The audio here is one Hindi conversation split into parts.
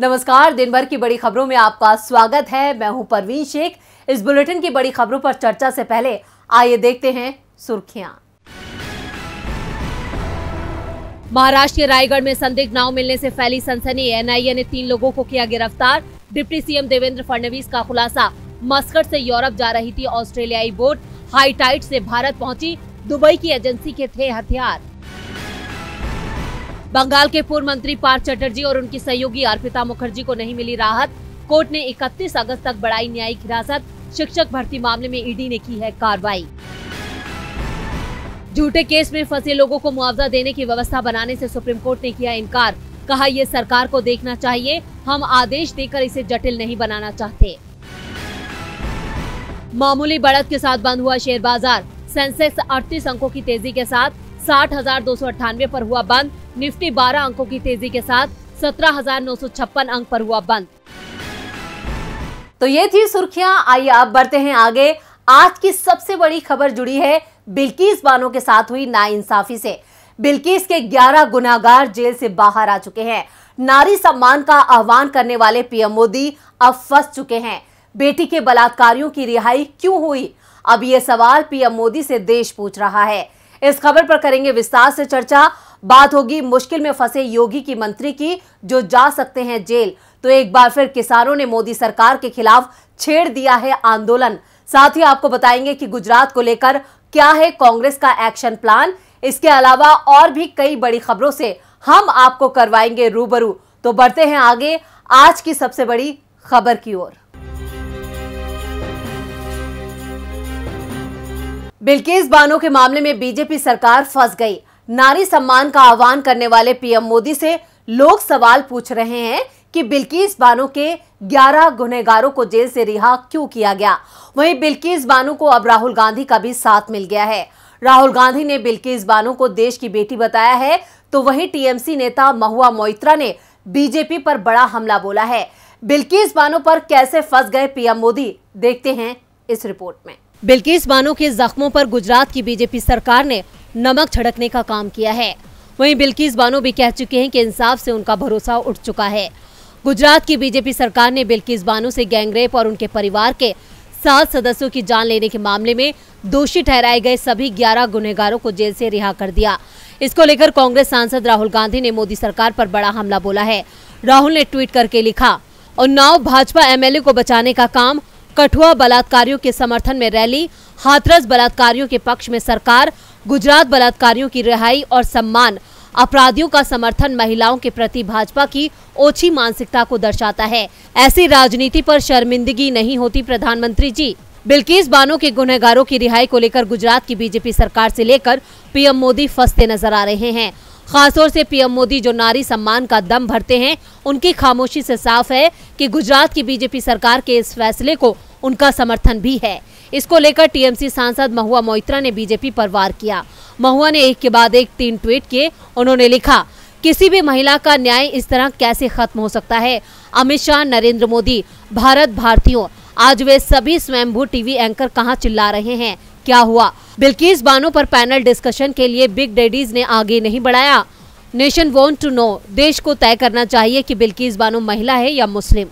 नमस्कार दिन भर की बड़ी खबरों में आपका स्वागत है मैं हूं परवीन शेख इस बुलेटिन की बड़ी खबरों पर चर्चा से पहले आइए देखते हैं सुर्खियां महाराष्ट्र के रायगढ़ में संदिग्ध नाव मिलने से फैली सनसनी एनआईए ने तीन लोगों को किया गिरफ्तार डिप्टी सीएम देवेंद्र फडणवीस का खुलासा मस्कट से यूरोप जा रही थी ऑस्ट्रेलियाई बोट हाई टाइट से भारत पहुंची दुबई की एजेंसी के थे हथियार बंगाल के पूर्व मंत्री पार्थ चटर्जी और उनकी सहयोगी अर्पिता मुखर्जी को नहीं मिली राहत कोर्ट ने 31 अगस्त तक बढ़ाई न्यायिक हिरासत शिक्षक भर्ती मामले में ईडी ने की है कार्रवाई झूठे केस में फंसे लोगों को मुआवजा देने की व्यवस्था बनाने से सुप्रीम कोर्ट ने किया इनकार कहा ये सरकार को देखना चाहिए हम आदेश देकर इसे जटिल नहीं बनाना चाहते मामूली बढ़त के साथ बंद हुआ शेयर बाजार सेंसेक्स अड़तीस अंकों की तेजी के साथ साठ हजार दो सौ हुआ बंद निफ्टी 12 अंकों की तेजी के साथ सत्रह अंक पर हुआ बंद तो ये थी सुर्खियां आइए आप बढ़ते हैं आगे आज की सबसे बड़ी खबर जुड़ी है बिल्किस बानो के साथ हुई नाइंसाफी से बिल्किस के 11 गुनागार जेल से बाहर आ चुके हैं नारी सम्मान का आह्वान करने वाले पीएम मोदी अब फंस चुके हैं बेटी के बलात्कारियों की रिहाई क्यों हुई अब ये सवाल पीएम मोदी से देश पूछ रहा है इस खबर पर करेंगे विस्तार से चर्चा बात होगी मुश्किल में फंसे योगी की मंत्री की जो जा सकते हैं जेल तो एक बार फिर किसानों ने मोदी सरकार के खिलाफ छेड़ दिया है आंदोलन साथ ही आपको बताएंगे कि गुजरात को लेकर क्या है कांग्रेस का एक्शन प्लान इसके अलावा और भी कई बड़ी खबरों से हम आपको करवाएंगे रूबरू तो बढ़ते हैं आगे आज की सबसे बड़ी खबर की ओर बिल्किस बानो के मामले में बीजेपी सरकार फंस गई नारी सम्मान का आह्वान करने वाले पीएम मोदी से लोग सवाल पूछ रहे हैं कि बिल्किस बानो के 11 गुनहगारों को जेल से रिहा क्यों किया गया वहीं बिल्किस बानो को अब राहुल गांधी का भी साथ मिल गया है राहुल गांधी ने बिल्किस बानो को देश की बेटी बताया है तो वहीं टीएमसी नेता महुआ मोइत्रा ने बीजेपी पर बड़ा हमला बोला है बिल्किस बानो पर कैसे फंस गए पीएम मोदी देखते हैं इस रिपोर्ट में बिल्किस बानो के जख्मों पर गुजरात की बीजेपी सरकार ने नमक छड़कने का काम किया है वहीं बिल्किस बानो भी कह चुके हैं कि इंसाफ से उनका भरोसा उठ चुका है गुजरात की बीजेपी सरकार ने बिल्किस बानो से गैंगरेप और उनके परिवार के सात सदस्यों की जान लेने के मामले में दोषी ठहराए गए सभी ग्यारह गुनहगारों को जेल से रिहा कर दिया इसको लेकर कांग्रेस सांसद राहुल गांधी ने मोदी सरकार पर बड़ा हमला बोला है राहुल ने ट्वीट करके लिखा उन्नाव भाजपा एमएलए को बचाने का काम कठुआ बलात्कारियों के समर्थन में रैली हाथरस बलात्कारियों के पक्ष में सरकार गुजरात बलात्कारियों की रिहाई और सम्मान अपराधियों का समर्थन महिलाओं के प्रति भाजपा की ओछी मानसिकता को दर्शाता है ऐसी राजनीति पर शर्मिंदगी नहीं होती प्रधानमंत्री जी बिल्किस बानो के गुनहगारों की रिहाई को लेकर गुजरात की बीजेपी सरकार से लेकर पीएम मोदी फंसते नजर आ रहे हैं खासतौर से पीएम मोदी जो नारी सम्मान का दम भरते हैं उनकी खामोशी से साफ है कि गुजरात की बीजेपी सरकार के इस फैसले को उनका समर्थन भी है इसको लेकर टीएमसी सांसद महुआ मोइत्रा ने बीजेपी पर वार किया महुआ ने एक के बाद एक तीन ट्वीट किए उन्होंने लिखा किसी भी महिला का न्याय इस तरह कैसे खत्म हो सकता है अमित शाह नरेंद्र मोदी भारत भारतीयों आज वे सभी स्वयंभू टीवी एंकर कहाँ चिल्ला रहे हैं क्या हुआ बिल्किस बानो पर पैनल डिस्कशन के लिए बिग डेडीज ने आगे नहीं बढ़ाया नेशन वॉन्ट टू नो देश को तय करना चाहिए कि बिल्किस बानो महिला है या मुस्लिम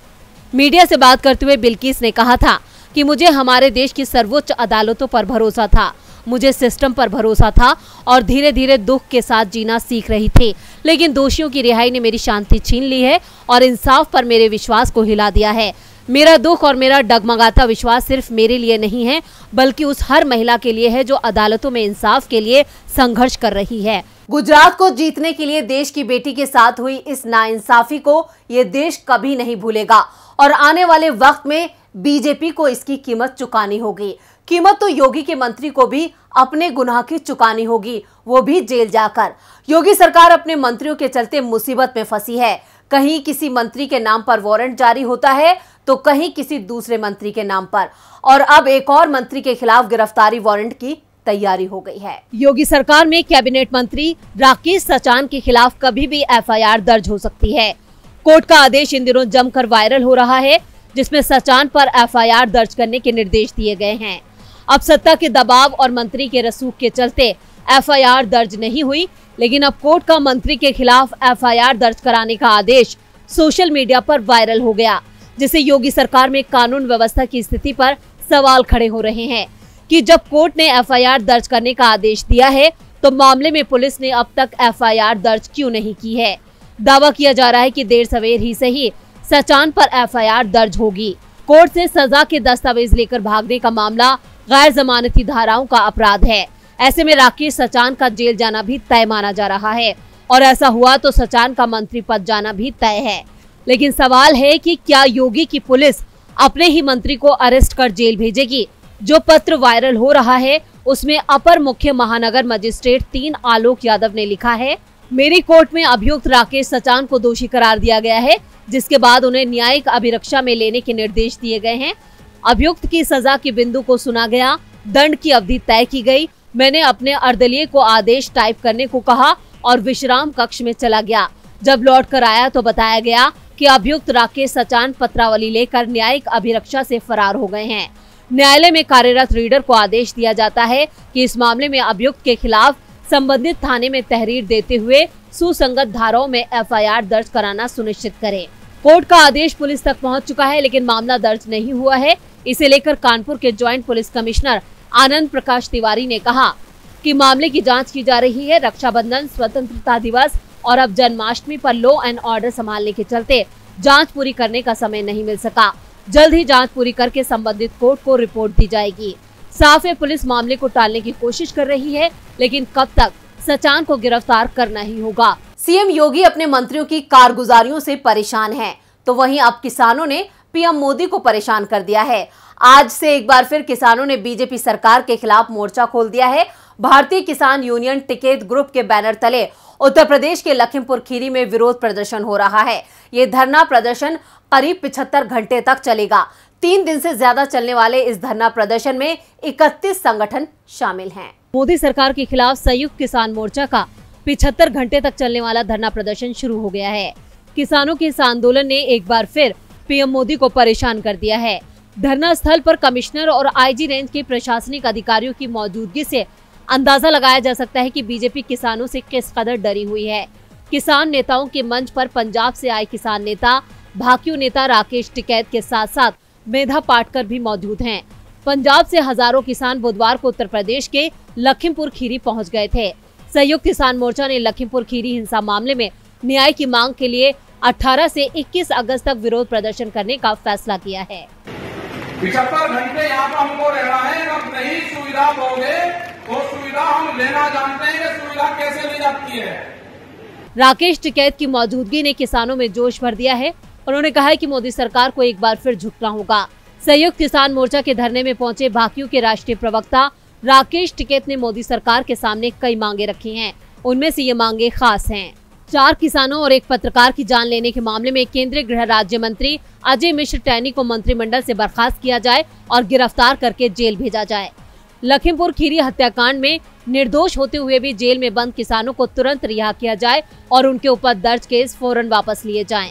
मीडिया से बात करते हुए बिल्किस ने कहा था कि मुझे हमारे देश की सर्वोच्च अदालतों पर भरोसा था मुझे सिस्टम पर भरोसा था और धीरे धीरे दुख के साथ जीना सीख रही थी लेकिन दोषियों की रिहाई ने मेरी शांति छीन ली है और इंसाफ पर मेरे विश्वास को हिला दिया है मेरा दुख और मेरा डगमगाता विश्वास सिर्फ मेरे लिए नहीं है बल्कि उस हर महिला के लिए है जो अदालतों में इंसाफ के लिए संघर्ष कर रही है गुजरात को जीतने के लिए देश की बेटी के साथ हुई इस नाइंसाफी को ये देश कभी नहीं भूलेगा और आने वाले वक्त में बीजेपी को इसकी कीमत चुकानी होगी कीमत तो योगी के मंत्री को भी अपने गुनाह की चुकानी होगी वो भी जेल जाकर योगी सरकार अपने मंत्रियों के चलते मुसीबत में फंसी है कहीं किसी मंत्री के नाम पर वारंट जारी होता है तो कहीं किसी दूसरे मंत्री के नाम पर और अब एक और मंत्री के खिलाफ गिरफ्तारी वारंट की तैयारी हो गई है योगी सरकार में कैबिनेट मंत्री राकेश सचान के खिलाफ कभी भी एफआईआर दर्ज हो सकती है कोर्ट का आदेश इन दिनों जमकर वायरल हो रहा है जिसमें सचान पर एफआईआर दर्ज करने के निर्देश दिए गए हैं अब सत्ता के दबाव और मंत्री के रसूख के चलते एफआईआर दर्ज नहीं हुई लेकिन अब कोर्ट का मंत्री के खिलाफ एफआईआर दर्ज कराने का आदेश सोशल मीडिया पर वायरल हो गया जिसे योगी सरकार में कानून व्यवस्था की स्थिति पर सवाल खड़े हो रहे हैं कि जब कोर्ट ने एफआईआर दर्ज करने का आदेश दिया है तो मामले में पुलिस ने अब तक एफआईआर दर्ज क्यों नहीं की है दावा किया जा रहा है कि देर सवेर ही सही सचान पर एफआईआर दर्ज होगी कोर्ट से सजा के दस्तावेज लेकर भागने का मामला गैर जमानती धाराओं का अपराध है ऐसे में राकेश सचान का जेल जाना भी तय माना जा रहा है और ऐसा हुआ तो सचान का मंत्री पद जाना भी तय है लेकिन सवाल है कि क्या योगी की पुलिस अपने ही मंत्री को अरेस्ट कर जेल भेजेगी जो पत्र वायरल हो रहा है उसमें अपर मुख्य महानगर मजिस्ट्रेट तीन आलोक यादव ने लिखा है मेरी कोर्ट में अभियुक्त राकेश सचान को दोषी करार दिया गया है जिसके बाद उन्हें न्यायिक अभिरक्षा में लेने के निर्देश दिए गए हैं अभियुक्त की सजा के बिंदु को सुना गया दंड की अवधि तय की गई मैंने अपने अर्दलीय को आदेश टाइप करने को कहा और विश्राम कक्ष में चला गया जब लौट कर आया तो बताया गया कि अभियुक्त राकेश सचान पत्रावली लेकर न्यायिक अभिरक्षा से फरार हो गए हैं न्यायालय में कार्यरत रीडर को आदेश दिया जाता है कि इस मामले में अभियुक्त के खिलाफ संबंधित थाने में तहरीर देते हुए सुसंगत धाराओं में एफआईआर दर्ज कराना सुनिश्चित करें कोर्ट का आदेश पुलिस तक पहुंच चुका है लेकिन मामला दर्ज नहीं हुआ है इसे लेकर कानपुर के joint police commissioner Anand Prakash Tiwari ने कहा कि मामले की जांच की जा रही है रक्षाबंधन स्वतंत्रता दिवस और अब जन्माष्टमी पर लॉ एंड ऑर्डर संभालने के चलते जांच पूरी करने का समय नहीं मिल सका जल्द ही जांच पूरी करके संबंधित कोर्ट को रिपोर्ट दी जाएगी साफ है पुलिस मामले को टालने की कोशिश कर रही है लेकिन कब तक सचान को गिरफ्तार करना ही होगा सीएम योगी अपने मंत्रियों की कारगुजारियों से परेशान हैं, तो वहीं अब किसानों ने पीएम मोदी को परेशान कर दिया है आज से एक बार फिर किसानों ने बीजेपी सरकार के खिलाफ मोर्चा खोल दिया है भारतीय किसान यूनियन टिकेत ग्रुप के बैनर तले उत्तर प्रदेश के लखीमपुर खीरी में विरोध प्रदर्शन हो रहा है ये धरना प्रदर्शन करीब पिछहत्तर घंटे तक चलेगा तीन दिन से ज्यादा चलने वाले इस धरना प्रदर्शन में इकतीस संगठन शामिल हैं मोदी सरकार के खिलाफ संयुक्त किसान मोर्चा का पिछहत्तर घंटे तक चलने वाला धरना प्रदर्शन शुरू हो गया है किसानों के इस आंदोलन ने एक बार फिर पीएम मोदी को परेशान कर दिया है धरना स्थल पर कमिश्नर और आईजी रेंज के प्रशासनिक अधिकारियों की मौजूदगी से अंदाजा लगाया जा सकता है कि बीजेपी किसानों से किस कदर डरी हुई है किसान नेताओं के मंच पर पंजाब से आए किसान नेता भाकियू नेता राकेश टिकैत के साथ साथ मेधा पाटकर भी मौजूद हैं। पंजाब से हजारों किसान बुधवार को उत्तर प्रदेश के लखीमपुर खीरी पहुंच गए थे संयुक्त किसान मोर्चा ने लखीमपुर खीरी हिंसा मामले में न्याय की मांग के लिए 18 से 21 अगस्त तक विरोध प्रदर्शन करने का फैसला किया है पिछहत्तर घंटे यहाँ पर हमको रहना है अब नहीं सुविधा दोगे तो सुविधा हम लेना जानते हैं कि सुविधा कैसे ली जाती है राकेश टिकैत की मौजूदगी ने किसानों में जोश भर दिया है उन्होंने कहा है कि मोदी सरकार को एक बार फिर झुकना होगा संयुक्त किसान मोर्चा के धरने में पहुंचे भाकियों के राष्ट्रीय प्रवक्ता राकेश टिकैत ने मोदी सरकार के सामने कई मांगे रखी हैं उनमें से ये मांगे खास हैं चार किसानों और एक पत्रकार की जान लेने के मामले में केंद्रीय गृह राज्य मंत्री अजय मिश्र टैनी को मंत्रिमंडल से बर्खास्त किया जाए और गिरफ्तार करके जेल भेजा जाए लखीमपुर खीरी हत्याकांड में निर्दोष होते हुए भी जेल में बंद किसानों को तुरंत रिहा किया जाए और उनके ऊपर दर्ज केस फौरन वापस लिए जाए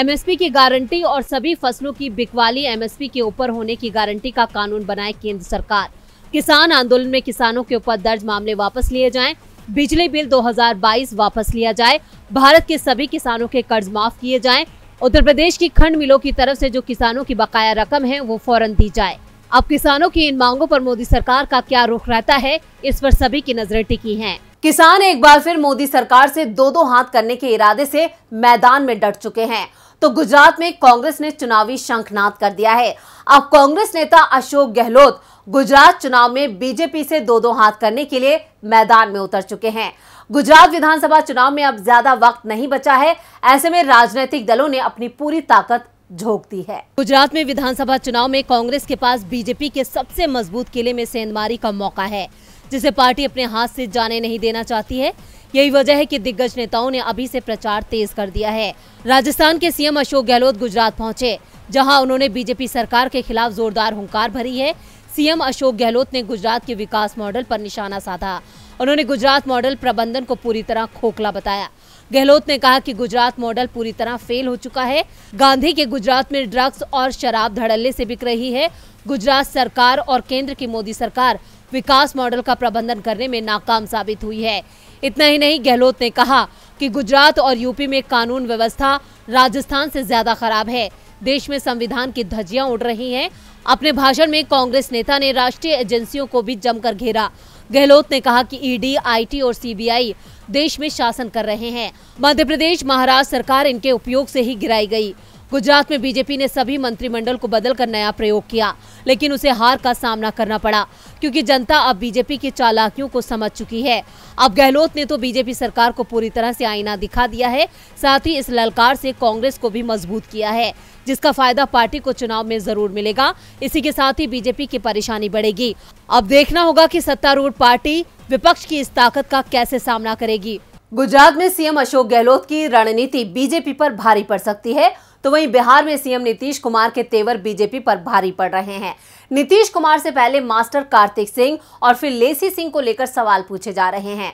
एमएसपी की गारंटी और सभी फसलों की बिकवाली एमएसपी के ऊपर होने की गारंटी का कानून बनाए केंद्र सरकार किसान आंदोलन में किसानों के ऊपर दर्ज मामले वापस लिए जाएं, बिजली बिल 2022 वापस लिया जाए भारत के सभी किसानों के कर्ज माफ किए जाएं, उत्तर प्रदेश की खंड मिलों की तरफ से जो किसानों की बकाया रकम है वो फौरन दी जाए अब किसानों की इन मांगों पर मोदी सरकार का क्या रुख रहता है इस पर सभी की नजरें टिकी हैं। किसान एक बार फिर मोदी सरकार से दो दो हाथ करने के इरादे से मैदान में डट चुके हैं तो गुजरात में कांग्रेस ने चुनावी शंखनाद कर दिया है अब कांग्रेस नेता अशोक गहलोत गुजरात चुनाव में बीजेपी से दो दो हाथ करने के लिए मैदान में उतर चुके हैं गुजरात विधानसभा चुनाव में अब ज्यादा वक्त नहीं बचा है ऐसे में राजनीतिक दलों ने अपनी पूरी ताकत झोंक दी है गुजरात में विधानसभा चुनाव में कांग्रेस के पास बीजेपी के सबसे मजबूत किले में सेंधमारी का मौका है जिसे पार्टी अपने हाथ से जाने नहीं देना चाहती है यही वजह है कि दिग्गज नेताओं ने अभी से प्रचार तेज कर दिया है राजस्थान के सीएम अशोक गहलोत गुजरात पहुंचे जहां उन्होंने बीजेपी सरकार के खिलाफ जोरदार हुंकार भरी है सीएम अशोक गहलोत ने गुजरात के विकास मॉडल पर निशाना साधा उन्होंने गुजरात मॉडल प्रबंधन को पूरी तरह खोखला बताया गहलोत ने कहा कि गुजरात मॉडल पूरी तरह फेल हो चुका है गांधी के गुजरात में ड्रग्स और शराब धड़ल्ले से बिक रही है गुजरात सरकार और केंद्र की मोदी सरकार विकास मॉडल का प्रबंधन करने में नाकाम साबित हुई है इतना ही नहीं गहलोत ने कहा कि गुजरात और यूपी में कानून व्यवस्था राजस्थान से ज्यादा खराब है देश में संविधान की धज्जियां उड़ रही हैं अपने भाषण में कांग्रेस नेता ने राष्ट्रीय एजेंसियों को भी जमकर घेरा गहलोत ने कहा कि ईडी आईटी और सीबीआई देश में शासन कर रहे हैं मध्य प्रदेश महाराष्ट्र सरकार इनके उपयोग से ही गिराई गई गुजरात में बीजेपी ने सभी मंत्रिमंडल को बदलकर नया प्रयोग किया लेकिन उसे हार का सामना करना पड़ा क्योंकि जनता अब बीजेपी की चालाकियों को समझ चुकी है अब गहलोत ने तो बीजेपी सरकार को पूरी तरह से आईना दिखा दिया है साथ ही इस ललकार से कांग्रेस को भी मजबूत किया है जिसका फायदा पार्टी को चुनाव में जरूर मिलेगा इसी के साथ ही बीजेपी की परेशानी बढ़ेगी अब देखना होगा की सत्तारूढ़ पार्टी विपक्ष की इस ताकत का कैसे सामना करेगी गुजरात में सीएम अशोक गहलोत की रणनीति बीजेपी पर भारी पड़ सकती है तो वहीं बिहार में सीएम नीतीश कुमार के तेवर बीजेपी पर भारी पड़ रहे हैं नीतीश कुमार से पहले मास्टर कार्तिक सिंह और फिर लेसी सिंह को लेकर सवाल पूछे जा रहे हैं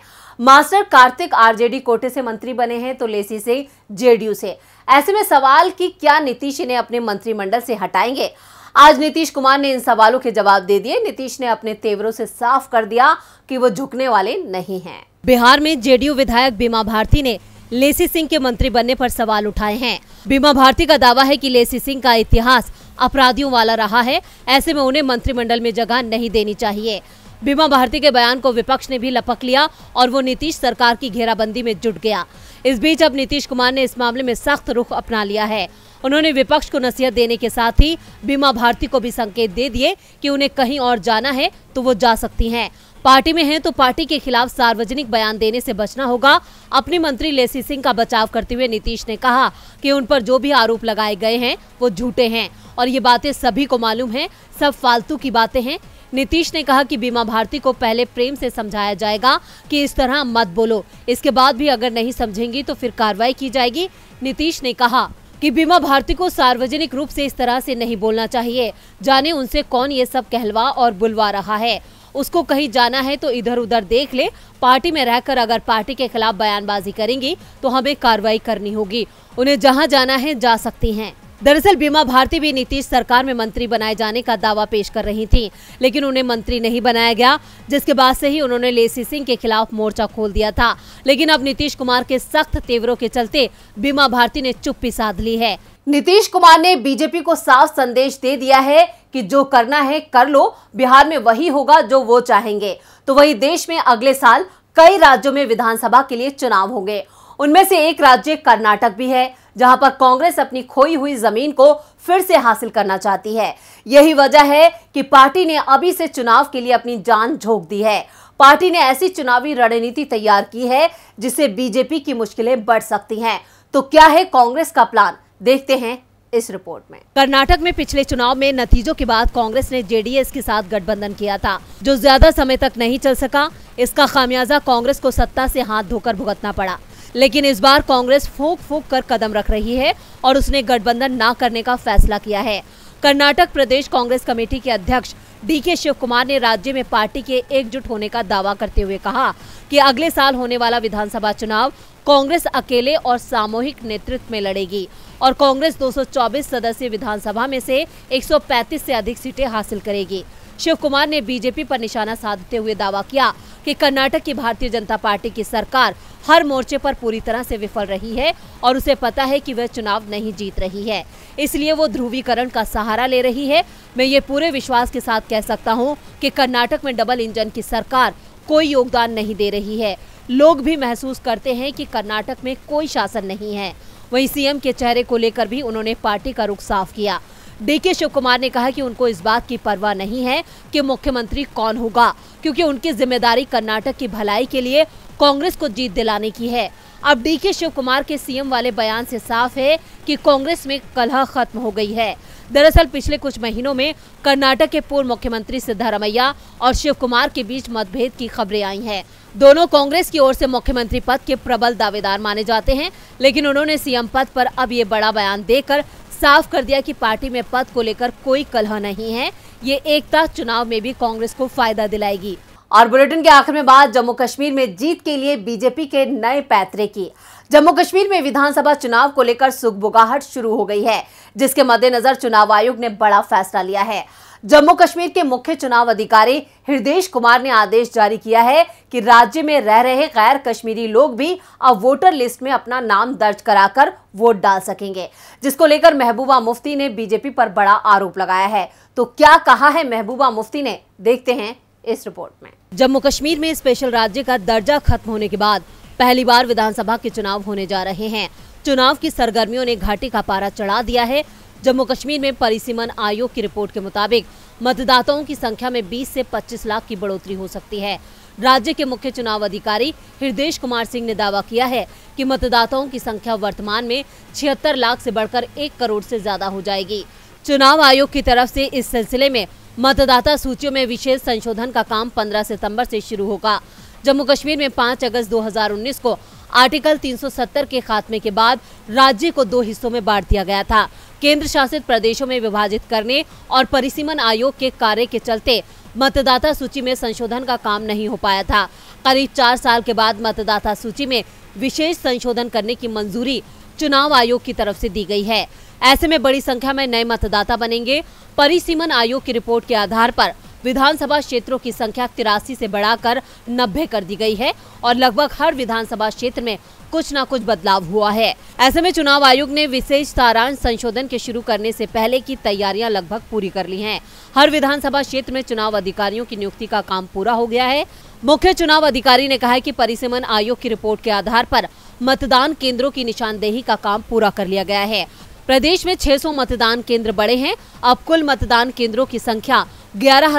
मास्टर कार्तिक आरजेडी कोटे से मंत्री बने हैं तो लेसी सिंह जेडीयू से ऐसे में सवाल कि क्या नीतीश इन्हें अपने मंत्रिमंडल से हटाएंगे आज नीतीश कुमार ने इन सवालों के जवाब दे दिए नीतीश ने अपने तेवरों से साफ कर दिया कि वो झुकने वाले नहीं हैं। बिहार में जेडीयू विधायक बीमा भारती ने लेसी सिंह के मंत्री बनने पर सवाल उठाए हैं बीमा भारती का दावा है कि लेसी सिंह का इतिहास अपराधियों वाला रहा है ऐसे में उन्हें मंत्रिमंडल में जगह नहीं देनी चाहिए बीमा भारती के बयान को विपक्ष ने भी लपक लिया और वो नीतीश सरकार की घेराबंदी में जुट गया इस बीच अब नीतीश कुमार ने इस मामले में सख्त रुख अपना लिया है उन्होंने विपक्ष को नसीहत देने के साथ ही बीमा भारती को भी संकेत दे दिए कि उन्हें कहीं और जाना है तो वो जा सकती हैं पार्टी में हैं तो पार्टी के खिलाफ सार्वजनिक बयान देने से बचना होगा अपने मंत्री लेसी सिंह का बचाव करते हुए नीतीश ने कहा कि उन पर जो भी आरोप लगाए गए हैं वो झूठे हैं और ये बातें सभी को मालूम है सब फालतू की बातें हैं नीतीश ने कहा कि बीमा भारती को पहले प्रेम से समझाया जाएगा कि इस तरह मत बोलो इसके बाद भी अगर नहीं समझेंगी तो फिर कार्रवाई की जाएगी नीतीश ने कहा कि बीमा भारती को सार्वजनिक रूप से इस तरह से नहीं बोलना चाहिए जाने उनसे कौन ये सब कहलवा और बुलवा रहा है उसको कहीं जाना है तो इधर उधर देख ले पार्टी में रहकर अगर पार्टी के खिलाफ बयानबाजी करेंगी तो हमें कार्रवाई करनी होगी उन्हें जहाँ जाना है जा सकती है दरअसल बीमा भारती भी नीतीश सरकार में मंत्री बनाए जाने का दावा पेश कर रही थी लेकिन उन्हें मंत्री नहीं बनाया गया जिसके बाद से ही उन्होंने लेसी सिंह के खिलाफ मोर्चा खोल दिया था लेकिन अब नीतीश कुमार के सख्त तेवरों के चलते बीमा भारती ने चुप्पी साध ली है नीतीश कुमार ने बीजेपी को साफ संदेश दे दिया है कि जो करना है कर लो बिहार में वही होगा जो वो चाहेंगे तो वही देश में अगले साल कई राज्यों में विधानसभा के लिए चुनाव होंगे उनमें से एक राज्य कर्नाटक भी है जहां पर कांग्रेस अपनी खोई हुई जमीन को फिर से हासिल करना चाहती है यही वजह है कि पार्टी ने अभी से चुनाव के लिए अपनी जान झोंक दी है पार्टी ने ऐसी चुनावी रणनीति तैयार की है जिससे बीजेपी की मुश्किलें बढ़ सकती हैं तो क्या है कांग्रेस का प्लान देखते हैं इस रिपोर्ट में कर्नाटक में पिछले चुनाव में नतीजों के बाद कांग्रेस ने जेडीएस के साथ गठबंधन किया था जो ज्यादा समय तक नहीं चल सका इसका खामियाजा कांग्रेस को सत्ता से हाथ धोकर भुगतना पड़ा लेकिन इस बार कांग्रेस फूक फूक कर कदम रख रही है और उसने गठबंधन ना करने का फैसला किया है कर्नाटक प्रदेश कांग्रेस कमेटी के अध्यक्ष डी के शिव कुमार ने राज्य में पार्टी के एकजुट होने का दावा करते हुए कहा कि अगले साल होने वाला विधानसभा चुनाव कांग्रेस अकेले और सामूहिक नेतृत्व में लड़ेगी और कांग्रेस 224 सदस्य विधानसभा में से 135 से अधिक सीटें हासिल करेगी शिव कुमार ने बीजेपी पर निशाना साधते हुए दावा किया कि कर्नाटक की भारतीय जनता पार्टी की सरकार हर मोर्चे पर पूरी तरह से विफल रही है और उसे पता है कि वह चुनाव नहीं जीत रही है इसलिए वो ध्रुवीकरण का सहारा ले रही है मैं ये पूरे विश्वास के साथ कह सकता हूँ कि कर्नाटक में डबल इंजन की सरकार कोई योगदान नहीं दे रही है लोग भी महसूस करते हैं कि कर्नाटक में कोई शासन नहीं है वहीं सीएम के चेहरे को लेकर भी उन्होंने पार्टी का रुख साफ किया डीके शिव कुमार ने कहा कि उनको इस बात की परवाह नहीं है कि मुख्यमंत्री कौन होगा क्योंकि उनकी जिम्मेदारी कर्नाटक की भलाई के लिए कांग्रेस को जीत दिलाने की है अब डीके शिव कुमार के सीएम वाले बयान से साफ है कि कांग्रेस में कलह खत्म हो गई है दरअसल पिछले कुछ महीनों में कर्नाटक के पूर्व मुख्यमंत्री सिद्धारमैया और शिव कुमार के बीच मतभेद की खबरें आई हैं दोनों कांग्रेस की ओर से मुख्यमंत्री पद के प्रबल दावेदार माने जाते हैं लेकिन उन्होंने सीएम पद पर अब ये बड़ा बयान देकर साफ कर दिया कि पार्टी में पद को लेकर कोई कलह नहीं है ये एकता चुनाव में भी कांग्रेस को फायदा दिलाएगी और बुलेटिन के आखिर में बात जम्मू कश्मीर में जीत के लिए बीजेपी के नए पैतरे की जम्मू कश्मीर में विधानसभा चुनाव को लेकर सुगबुगाहट शुरू हो गई है जिसके मद्देनजर चुनाव आयोग ने बड़ा फैसला लिया है जम्मू कश्मीर के मुख्य चुनाव अधिकारी हृदय कुमार ने आदेश जारी किया है कि राज्य में रह रहे गैर कश्मीरी लोग भी अब वोटर लिस्ट में अपना नाम दर्ज कराकर वोट डाल सकेंगे जिसको लेकर महबूबा मुफ्ती ने बीजेपी पर बड़ा आरोप लगाया है तो क्या कहा है महबूबा मुफ्ती ने देखते हैं इस रिपोर्ट में जम्मू कश्मीर में स्पेशल राज्य का दर्जा खत्म होने के बाद पहली बार विधानसभा के चुनाव होने जा रहे हैं चुनाव की सरगर्मियों ने घाटी का पारा चढ़ा दिया है जम्मू कश्मीर में परिसीमन आयोग की रिपोर्ट के मुताबिक मतदाताओं की संख्या में 20 से 25 लाख की बढ़ोतरी हो सकती है राज्य के मुख्य चुनाव अधिकारी हृदय कुमार सिंह ने दावा किया है कि मतदाताओं की संख्या वर्तमान में छिहत्तर लाख से बढ़कर एक करोड़ से ज्यादा हो जाएगी चुनाव आयोग की तरफ से इस सिलसिले में मतदाता सूचियों में विशेष संशोधन का काम पंद्रह सितम्बर ऐसी शुरू होगा जम्मू कश्मीर में 5 अगस्त 2019 को आर्टिकल 370 के खात्मे के बाद राज्य को दो हिस्सों में बांट दिया गया था केंद्र शासित प्रदेशों में विभाजित करने और परिसीमन आयोग के कार्य के चलते मतदाता सूची में संशोधन का काम नहीं हो पाया था करीब चार साल के बाद मतदाता सूची में विशेष संशोधन करने की मंजूरी चुनाव आयोग की तरफ से दी गई है ऐसे में बड़ी संख्या में नए मतदाता बनेंगे परिसीमन आयोग की रिपोर्ट के आधार पर विधानसभा क्षेत्रों की संख्या तिरासी से बढ़ाकर नब्बे कर दी गई है और लगभग हर विधानसभा क्षेत्र में कुछ ना कुछ बदलाव हुआ है ऐसे में चुनाव आयोग ने विशेष सारांश संशोधन के शुरू करने से पहले की तैयारियां लगभग पूरी कर ली हैं। हर विधानसभा क्षेत्र में चुनाव अधिकारियों की नियुक्ति का काम पूरा हो गया है मुख्य चुनाव अधिकारी ने कहा है कि परिसीमन आयोग की रिपोर्ट के आधार पर मतदान केंद्रों की निशानदेही का काम पूरा कर लिया गया है प्रदेश में 600 मतदान केंद्र बड़े हैं अब कुल मतदान केंद्रों की संख्या ग्यारह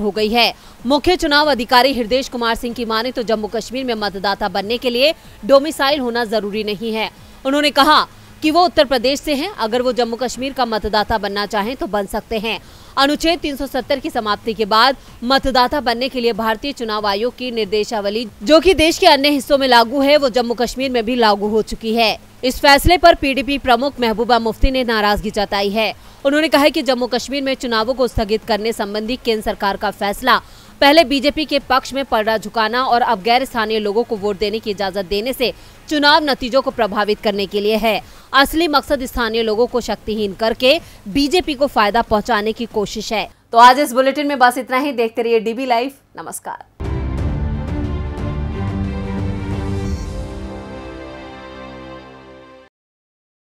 हो गई है मुख्य चुनाव अधिकारी हृदय कुमार सिंह की माने तो जम्मू कश्मीर में मतदाता बनने के लिए डोमिसाइल होना जरूरी नहीं है उन्होंने कहा कि वो उत्तर प्रदेश से हैं अगर वो जम्मू कश्मीर का मतदाता बनना चाहें तो बन सकते हैं अनुच्छेद 370 की समाप्ति के बाद मतदाता बनने के लिए भारतीय चुनाव आयोग की निर्देशावली जो कि देश के अन्य हिस्सों में लागू है वो जम्मू कश्मीर में भी लागू हो चुकी है इस फैसले पर पीडीपी प्रमुख महबूबा मुफ्ती ने नाराजगी जताई है उन्होंने कहा कि जम्मू कश्मीर में चुनावों को स्थगित करने संबंधी केंद्र सरकार का फैसला पहले बीजेपी के पक्ष में पर्दा झुकाना और अब गैर स्थानीय लोगों को वोट देने की इजाजत देने से चुनाव नतीजों को प्रभावित करने के लिए है असली मकसद स्थानीय लोगों को शक्तिहीन करके बीजेपी को फायदा पहुँचाने की कोशिश है तो आज इस बुलेटिन में बस इतना ही देखते रहिए डीबी लाइव नमस्कार